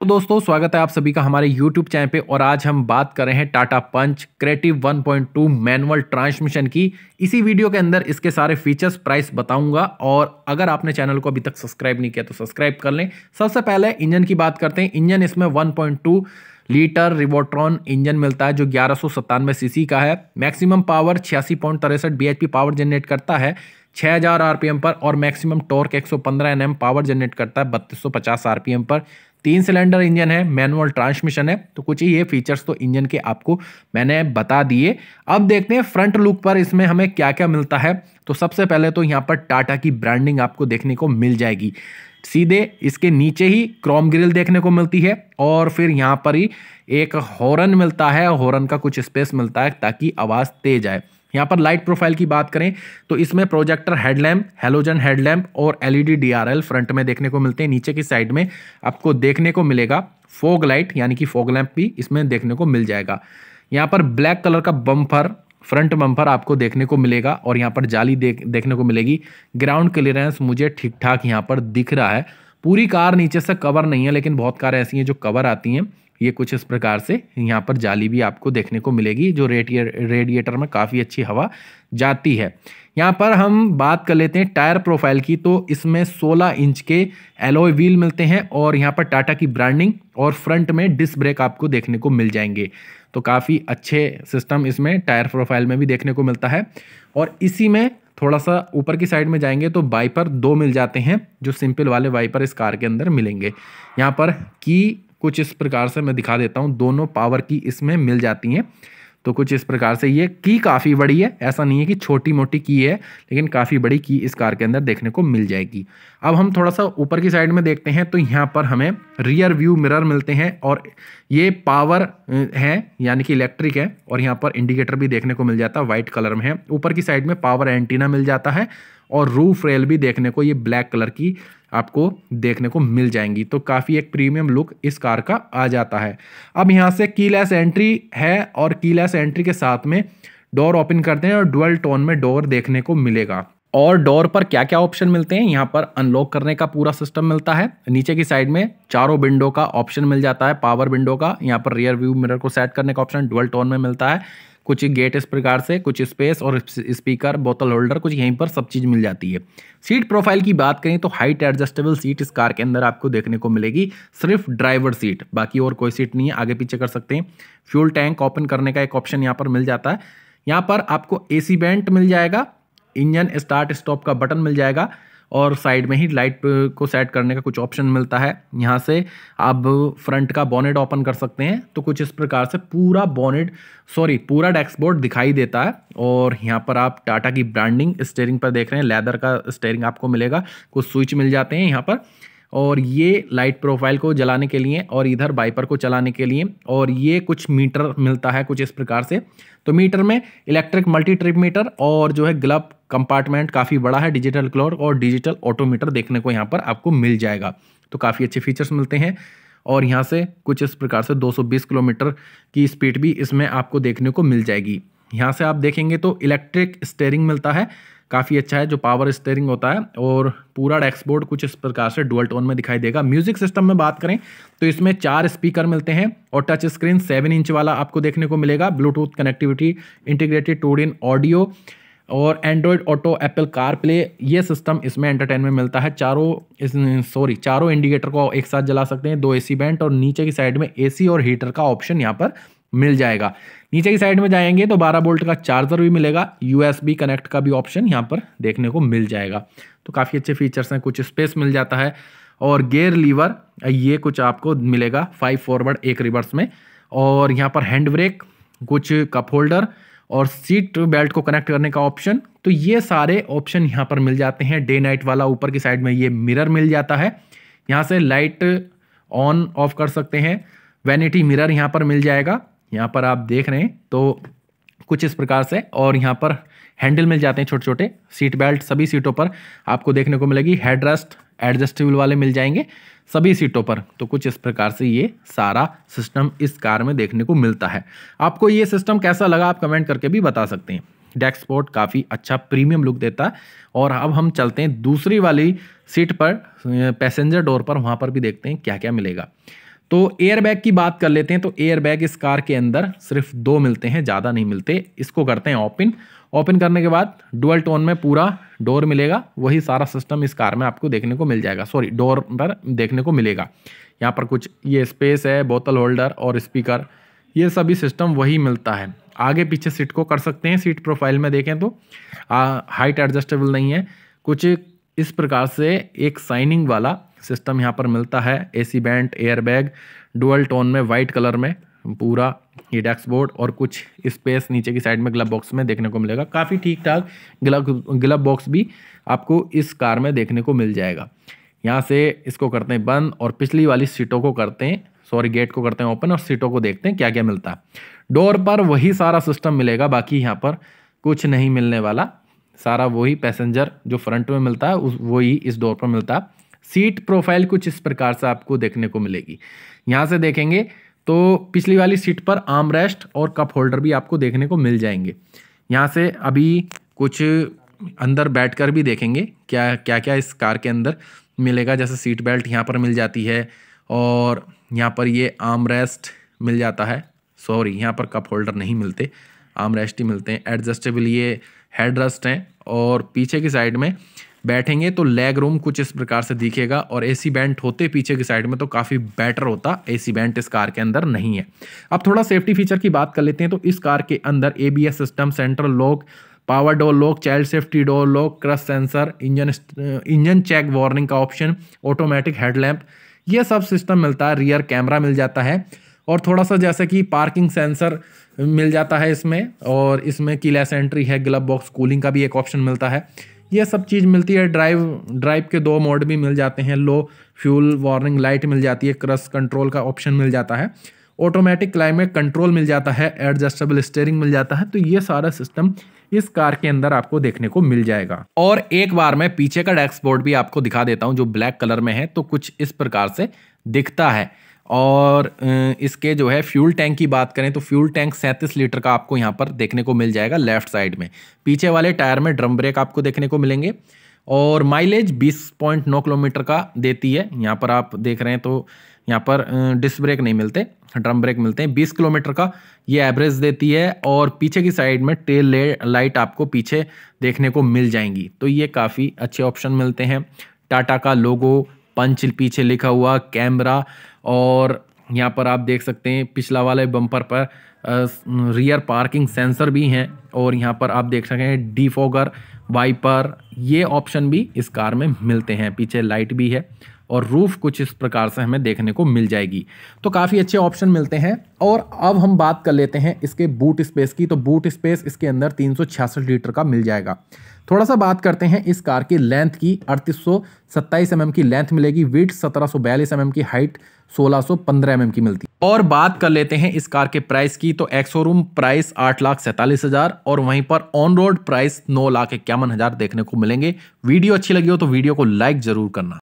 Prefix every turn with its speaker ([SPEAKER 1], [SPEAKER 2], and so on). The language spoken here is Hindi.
[SPEAKER 1] तो दोस्तों स्वागत है आप सभी का हमारे YouTube चैनल पे और आज हम बात कर रहे हैं Tata punch creative 1.2 manual transmission की इसी वीडियो के अंदर इसके सारे फीचर्स प्राइस बताऊंगा और अगर आपने चैनल को अभी तक सब्सक्राइब नहीं किया तो सब्सक्राइब कर लें सबसे पहले इंजन की बात करते हैं इंजन इसमें वन लीटर रिवोट्रॉन इंजन मिलता है जो ग्यारह सीसी का है मैक्सिमम पावर छियासी पॉइंट तिरसठ बीएचपी पावर जनरेट करता है 6000 आरपीएम पर और maximum torque 115 NM power generate करता है 3250 आरपीएम पर तीन सिलेंडर इंजन है मैनुअल ट्रांसमिशन है तो कुछ ही ये फीचर्स तो इंजन के आपको मैंने बता दिए अब देखते हैं फ्रंट लुक पर इसमें हमें क्या क्या मिलता है तो सबसे पहले तो यहाँ पर टाटा की ब्रांडिंग आपको देखने को मिल जाएगी सीधे इसके नीचे ही क्रोम ग्रिल देखने को मिलती है और फिर यहाँ पर ही एक हॉर्न मिलता है हॉर्न का कुछ स्पेस मिलता है ताकि आवाज़ तेज आए यहाँ पर लाइट प्रोफाइल की बात करें तो इसमें प्रोजेक्टर हेडलैम्प हेलोजन हेडलैम्प और एलईडी डीआरएल फ्रंट में देखने को मिलते हैं नीचे की साइड में आपको देखने को मिलेगा फोग लाइट यानी कि फोग लैम्प भी इसमें देखने को मिल जाएगा यहाँ पर ब्लैक कलर का बम्फर फ्रंट बम्पर आपको देखने को मिलेगा और यहाँ पर जाली देख देखने को मिलेगी ग्राउंड क्लियरेंस मुझे ठीक ठाक यहाँ पर दिख रहा है पूरी कार नीचे से कवर नहीं है लेकिन बहुत कार ऐसी हैं जो कवर आती हैं ये कुछ इस प्रकार से यहाँ पर जाली भी आपको देखने को मिलेगी जो रेडिए रेडिएटर में काफ़ी अच्छी हवा जाती है यहाँ पर हम बात कर लेते हैं टायर प्रोफाइल की तो इसमें 16 इंच के एलोय व्हील मिलते हैं और यहाँ पर टाटा की ब्रांडिंग और फ्रंट में डिस्क ब्रेक आपको देखने को मिल जाएंगे तो काफ़ी अच्छे सिस्टम इसमें टायर प्रोफाइल में भी देखने को मिलता है और इसी में थोड़ा सा ऊपर की साइड में जाएंगे तो वाइपर दो मिल जाते हैं जो सिंपल वाले वाइपर इस कार के अंदर मिलेंगे यहाँ पर की कुछ इस प्रकार से मैं दिखा देता हूँ दोनों पावर की इसमें मिल जाती हैं तो कुछ इस प्रकार से ये की काफ़ी बड़ी है ऐसा नहीं है कि छोटी मोटी की है लेकिन काफ़ी बड़ी की इस कार के अंदर देखने को मिल जाएगी अब हम थोड़ा सा ऊपर की साइड में देखते हैं तो यहाँ पर हमें रियर व्यू मिरर मिलते हैं और ये पावर है यानी कि इलेक्ट्रिक है और यहाँ पर इंडिकेटर भी देखने को मिल जाता है वाइट कलर में है ऊपर की साइड में पावर एंटीना मिल जाता है और रूफ रेल भी देखने को ये ब्लैक कलर की आपको देखने को मिल जाएंगी तो काफ़ी एक प्रीमियम लुक इस कार का आ जाता है अब यहाँ से कीलेस एंट्री है और कीलेस एंट्री के साथ में डोर ओपन करते हैं और डुअल टोन में डोर देखने को मिलेगा और डोर पर क्या क्या ऑप्शन मिलते हैं यहाँ पर अनलॉक करने का पूरा सिस्टम मिलता है नीचे की साइड में चारों विंडो का ऑप्शन मिल जाता है पावर विंडो का यहाँ पर रियर व्यू मिरर को सेट करने का ऑप्शन डुअल टोन में मिलता है कुछ गेट इस प्रकार से कुछ स्पेस और स्पीकर बोतल होल्डर कुछ यहीं पर सब चीज़ मिल जाती है सीट प्रोफाइल की बात करें तो हाइट एडजस्टेबल सीट इस कार के अंदर आपको देखने को मिलेगी सिर्फ ड्राइवर सीट बाकी और कोई सीट नहीं है आगे पीछे कर सकते हैं फ्यूल टैंक ओपन करने का एक ऑप्शन यहाँ पर मिल जाता है यहाँ पर आपको ए सी बैंट मिल जाएगा इंजन स्टार्ट स्टॉप का बटन मिल जाएगा और साइड में ही लाइट को सेट करने का कुछ ऑप्शन मिलता है यहाँ से आप फ्रंट का बॉनेट ओपन कर सकते हैं तो कुछ इस प्रकार से पूरा बॉनेट सॉरी पूरा डैक्सबोर्ड दिखाई देता है और यहाँ पर आप टाटा की ब्रांडिंग स्टेयरिंग पर देख रहे हैं लेदर का स्टेयरिंग आपको मिलेगा कुछ स्विच मिल जाते हैं यहाँ पर और ये लाइट प्रोफाइल को जलाने के लिए और इधर बाइपर को चलाने के लिए और ये कुछ मीटर मिलता है कुछ इस प्रकार से तो मीटर में इलेक्ट्रिक मल्टी ट्रिप मीटर और जो है ग्लब कंपार्टमेंट काफ़ी बड़ा है डिजिटल क्लॉक और डिजिटल ऑटोमीटर देखने को यहाँ पर आपको मिल जाएगा तो काफ़ी अच्छे फीचर्स मिलते हैं और यहाँ से कुछ इस प्रकार से 220 किलोमीटर की स्पीड भी इसमें आपको देखने को मिल जाएगी यहाँ से आप देखेंगे तो इलेक्ट्रिक स्टेयरिंग मिलता है काफ़ी अच्छा है जो पावर स्टेयरिंग होता है और पूरा डैक्सबोर्ड कुछ इस प्रकार से डुअल टोन में दिखाई देगा म्यूजिक सिस्टम में बात करें तो इसमें चार स्पीकर मिलते हैं और टच स्क्रीन सेवन इंच वाला आपको देखने को मिलेगा ब्लूटूथ कनेक्टिविटी इंटीग्रेटेड टूड इन ऑडियो और Android auto Apple car play ये सिस्टम इसमें एंटरटेनमेंट मिलता है चारों सॉरी चारों इंडिकेटर को एक साथ जला सकते हैं दो एसी बैंड और नीचे की साइड में एसी और हीटर का ऑप्शन यहाँ पर मिल जाएगा नीचे की साइड में जाएंगे तो 12 बोल्ट का चार्जर भी मिलेगा यूएसबी कनेक्ट का भी ऑप्शन यहाँ पर देखने को मिल जाएगा तो काफ़ी अच्छे फीचर्स हैं कुछ स्पेस मिल जाता है और गेयर लीवर ये कुछ आपको मिलेगा फाइव फॉरवर्ड एक रिवर्स में और यहाँ पर हैंड ब्रेक कुछ कप होल्डर और सीट बेल्ट को कनेक्ट करने का ऑप्शन तो ये सारे ऑप्शन यहाँ पर मिल जाते हैं डे नाइट वाला ऊपर की साइड में ये मिरर मिल जाता है यहाँ से लाइट ऑन ऑफ कर सकते हैं वैनिटी मिरर यहाँ पर मिल जाएगा यहाँ पर आप देख रहे हैं तो कुछ इस प्रकार से और यहाँ पर हैंडल मिल जाते हैं छोटे छोटे सीट बेल्ट सभी सीटों पर आपको देखने को मिलेगी हेड रेस्ट एडजस्टेबल वाले मिल जाएंगे सभी सीटों पर तो कुछ इस प्रकार से ये सारा सिस्टम इस कार में देखने को मिलता है आपको ये सिस्टम कैसा लगा आप कमेंट करके भी बता सकते हैं डैक्सपोर्ट काफ़ी अच्छा प्रीमियम लुक देता है और अब हम चलते हैं दूसरी वाली सीट पर पैसेंजर डोर पर वहाँ पर भी देखते हैं क्या क्या मिलेगा तो एयरबैग की बात कर लेते हैं तो एयरबैग इस कार के अंदर सिर्फ दो मिलते हैं ज़्यादा नहीं मिलते इसको करते हैं ओपन ओपन करने के बाद डुअल टोन में पूरा डोर मिलेगा वही सारा सिस्टम इस कार में आपको देखने को मिल जाएगा सॉरी डोर पर देखने को मिलेगा यहाँ पर कुछ ये स्पेस है बोतल होल्डर और स्पीकर ये सभी सिस्टम वही मिलता है आगे पीछे सीट को कर सकते हैं सीट प्रोफाइल में देखें तो हाइट एडजस्टेबल नहीं है कुछ इस प्रकार से एक साइनिंग वाला सिस्टम यहाँ पर मिलता है एसी बैंड एयरबैग डुअल टोन में वाइट कलर में पूरा ये डैक्सबोर्ड और कुछ स्पेस नीचे की साइड में ग्लब बॉक्स में देखने को मिलेगा काफ़ी ठीक ठाक ग्लब ग्लब बॉक्स भी आपको इस कार में देखने को मिल जाएगा यहाँ से इसको करते हैं बंद और पिछली वाली सीटों को करते हैं सॉरी गेट को करते हैं ओपन और सीटों को देखते हैं क्या क्या मिलता है डोर पर वही सारा सिस्टम मिलेगा बाकी यहाँ पर कुछ नहीं मिलने वाला सारा वही पैसेंजर जो फ्रंट में मिलता है उस वही इस डोर पर मिलता है सीट प्रोफाइल कुछ इस प्रकार से आपको देखने को मिलेगी यहाँ से देखेंगे तो पिछली वाली सीट पर आर्म रेस्ट और कप होल्डर भी आपको देखने को मिल जाएंगे यहाँ से अभी कुछ अंदर बैठकर भी देखेंगे क्या क्या क्या इस कार के अंदर मिलेगा जैसे सीट बेल्ट यहाँ पर मिल जाती है और यहाँ पर ये आर्म रेस्ट मिल जाता है सॉरी यहाँ पर कप होल्डर नहीं मिलते आर्म रेस्ट ही मिलते हैं एडजस्टेबल ये हेड रेस्ट हैं और पीछे की साइड में बैठेंगे तो लेग रूम कुछ इस प्रकार से दिखेगा और एसी बैंट होते पीछे की साइड में तो काफ़ी बेटर होता एसी बैंट इस कार के अंदर नहीं है अब थोड़ा सेफ्टी फीचर की बात कर लेते हैं तो इस कार के अंदर A system central lock power door lock child safety door lock crash sensor engine engine check warning का ऑप्शन ऑटोमेटिक हेडलैम्प ये सब सिस्टम मिलता है रियर कैमरा मिल जाता है और थोड़ा सा जैसे कि पार्किंग सेंसर मिल जाता है इसमें और इसमें किलेस एंट्री है ग्लब बॉक्स कूलिंग का भी एक ऑप्शन मिलता है ये सब चीज़ मिलती है ड्राइव ड्राइव के दो मोड भी मिल जाते हैं लो फ्यूल वार्निंग लाइट मिल जाती है क्रस कंट्रोल का ऑप्शन मिल जाता है ऑटोमेटिक क्लाइमेट कंट्रोल मिल जाता है एडजस्टेबल स्टेयरिंग मिल जाता है तो ये सारा सिस्टम इस कार के अंदर आपको देखने को मिल जाएगा और एक बार मैं पीछे का डैक्सबोर्ड भी आपको दिखा देता हूँ जो ब्लैक कलर में है तो कुछ इस प्रकार से दिखता है और इसके जो है फ्यूल टैंक की बात करें तो फ्यूल टैंक सैंतीस लीटर का आपको यहाँ पर देखने को मिल जाएगा लेफ्ट साइड में पीछे वाले टायर में ड्रम ब्रेक आपको देखने को मिलेंगे और माइलेज 20.9 किलोमीटर का देती है यहाँ पर आप देख रहे हैं तो यहाँ पर डिस्क ब्रेक नहीं मिलते ड्रम ब्रेक मिलते हैं बीस किलोमीटर का ये एवरेज देती है और पीछे की साइड में टेल लाइट आपको पीछे देखने को मिल जाएंगी तो ये काफ़ी अच्छे ऑप्शन मिलते हैं टाटा का लोगो पंच पीछे लिखा हुआ कैमरा और यहाँ पर आप देख सकते हैं पिछला वाले बम्पर पर रियर पार्किंग सेंसर भी हैं और यहाँ पर आप देख सकें डिफोगर वाइपर ये ऑप्शन भी इस कार में मिलते हैं पीछे लाइट भी है और रूफ़ कुछ इस प्रकार से हमें देखने को मिल जाएगी तो काफ़ी अच्छे ऑप्शन मिलते हैं और अब हम बात कर लेते हैं इसके बूट स्पेस की तो बूट स्पेस इसके अंदर तीन लीटर का मिल जाएगा थोड़ा सा बात करते हैं इस कार की लेंथ की अड़तीस सौ सत्ताईस एम की लेंथ मिलेगी वेट सत्रह सौ बयालीस एम की हाइट 1615 एम की मिलती है और बात कर लेते हैं इस कार के प्राइस की तो एक्सोरूम प्राइस आठ लाख सैंतालीस हजार और वहीं पर ऑन रोड प्राइस नौ लाख इक्यावन हजार देखने को मिलेंगे वीडियो अच्छी लगी हो तो वीडियो को लाइक जरूर करना